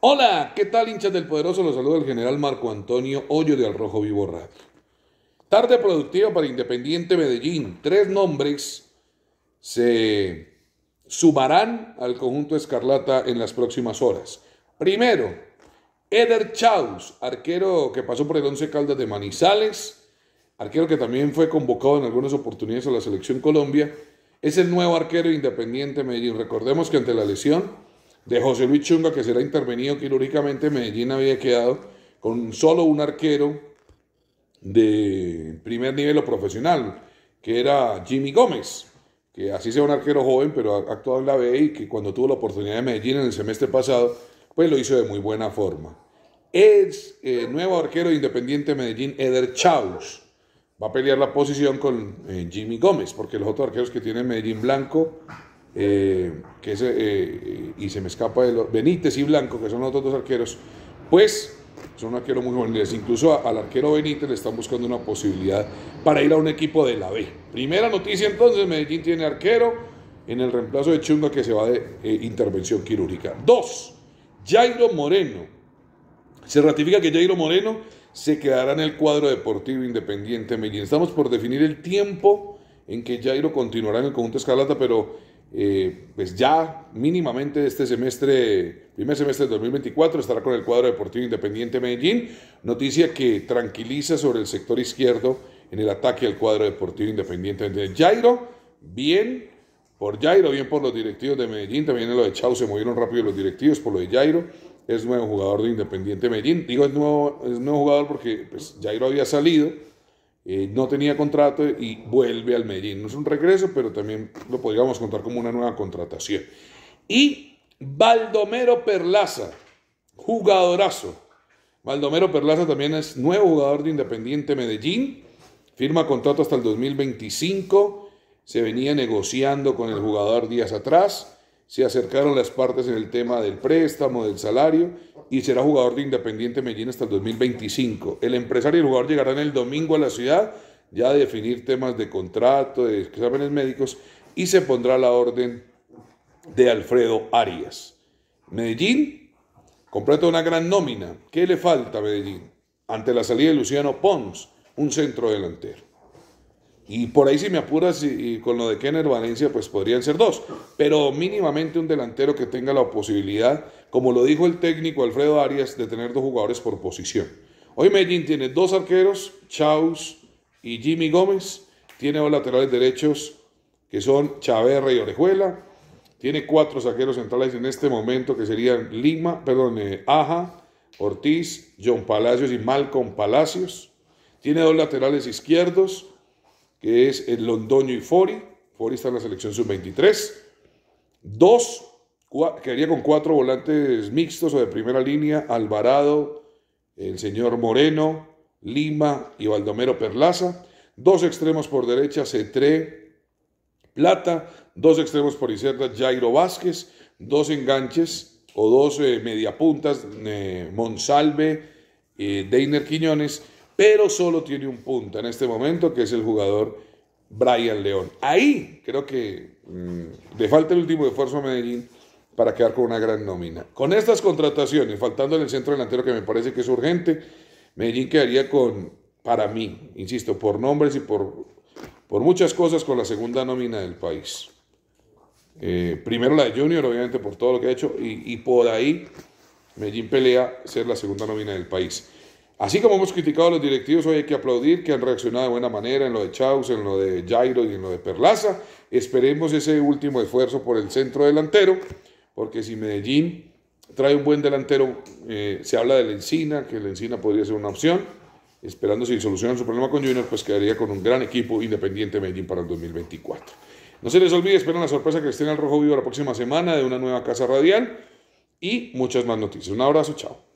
Hola, ¿qué tal hinchas del poderoso? Los saluda el general Marco Antonio Hoyo de Al Rojo Vivo Tarde productiva para Independiente Medellín. Tres nombres se sumarán al conjunto escarlata en las próximas horas. Primero, Eder Chaus, arquero que pasó por el Once Caldas de Manizales, arquero que también fue convocado en algunas oportunidades a la Selección Colombia, es el nuevo arquero Independiente Medellín. Recordemos que ante la lesión de José Luis Chunga, que será intervenido quirúrgicamente, Medellín había quedado con solo un arquero de primer nivel o profesional, que era Jimmy Gómez, que así sea un arquero joven, pero ha actuado en la B y que cuando tuvo la oportunidad de Medellín en el semestre pasado, pues lo hizo de muy buena forma. Es eh, nuevo arquero de independiente Medellín, Eder Chavos. Va a pelear la posición con eh, Jimmy Gómez, porque los otros arqueros que tiene Medellín Blanco, eh, que eh, eh, y se me escapa de los Benítez y Blanco, que son los otros dos arqueros, pues son arqueros muy jóvenes. Incluso al arquero Benítez le están buscando una posibilidad para ir a un equipo de la B. Primera noticia entonces, Medellín tiene arquero en el reemplazo de Chunga que se va de intervención quirúrgica. Dos, Jairo Moreno. Se ratifica que Jairo Moreno se quedará en el cuadro deportivo independiente Medellín. Estamos por definir el tiempo en que Jairo continuará en el conjunto escalata, pero eh, pues ya mínimamente este semestre, primer semestre de 2024, estará con el cuadro deportivo Independiente Medellín. Noticia que tranquiliza sobre el sector izquierdo en el ataque al cuadro deportivo Independiente de Jairo, bien por Jairo, bien por los directivos de Medellín. También en lo de Chau se movieron rápido los directivos por lo de Jairo. Es nuevo jugador de Independiente Medellín. Digo, es nuevo, es nuevo jugador porque pues, Jairo había salido eh, no tenía contrato y vuelve al Medellín. No es un regreso, pero también lo podríamos contar como una nueva contratación. Y Baldomero Perlaza, jugadorazo. Baldomero Perlaza también es nuevo jugador de Independiente Medellín. Firma contrato hasta el 2025. Se venía negociando con el jugador días atrás se acercaron las partes en el tema del préstamo, del salario y será jugador de Independiente Medellín hasta el 2025. El empresario y el jugador llegarán el domingo a la ciudad ya a definir temas de contrato, de exámenes médicos y se pondrá la orden de Alfredo Arias. Medellín completa una gran nómina. ¿Qué le falta a Medellín? Ante la salida de Luciano Pons, un centro delantero. Y por ahí si me apuras y, con lo de Kenner Valencia, pues podrían ser dos. Pero mínimamente un delantero que tenga la posibilidad, como lo dijo el técnico Alfredo Arias, de tener dos jugadores por posición. Hoy Medellín tiene dos arqueros, Chaus y Jimmy Gómez. Tiene dos laterales derechos, que son Chaverra y Orejuela. Tiene cuatro saqueros centrales en este momento, que serían Lima, perdón, eh, Aja, Ortiz, John Palacios y Malcolm Palacios. Tiene dos laterales izquierdos que es el Londoño y Fori. Fori está en la selección sub-23. Dos, quedaría con cuatro volantes mixtos o de primera línea, Alvarado, el señor Moreno, Lima y Baldomero Perlaza. Dos extremos por derecha, Cetré Plata. Dos extremos por izquierda, Jairo Vázquez. Dos enganches o dos eh, mediapuntas, eh, Monsalve, eh, Deiner Quiñones pero solo tiene un punta en este momento, que es el jugador Brian León. Ahí creo que mm, le falta el último esfuerzo a Medellín para quedar con una gran nómina. Con estas contrataciones, faltando en el centro delantero que me parece que es urgente, Medellín quedaría con, para mí, insisto, por nombres y por, por muchas cosas, con la segunda nómina del país. Eh, primero la de Junior, obviamente, por todo lo que ha hecho, y, y por ahí Medellín pelea ser la segunda nómina del país. Así como hemos criticado a los directivos, hoy hay que aplaudir que han reaccionado de buena manera en lo de Chaus, en lo de Jairo y en lo de Perlaza. Esperemos ese último esfuerzo por el centro delantero, porque si Medellín trae un buen delantero, eh, se habla de la encina, que la encina podría ser una opción. Esperando si solucionan su problema con Junior, pues quedaría con un gran equipo independiente Medellín para el 2024. No se les olvide, esperen la sorpresa que estén al Rojo Vivo la próxima semana de una nueva casa radial y muchas más noticias. Un abrazo, chao.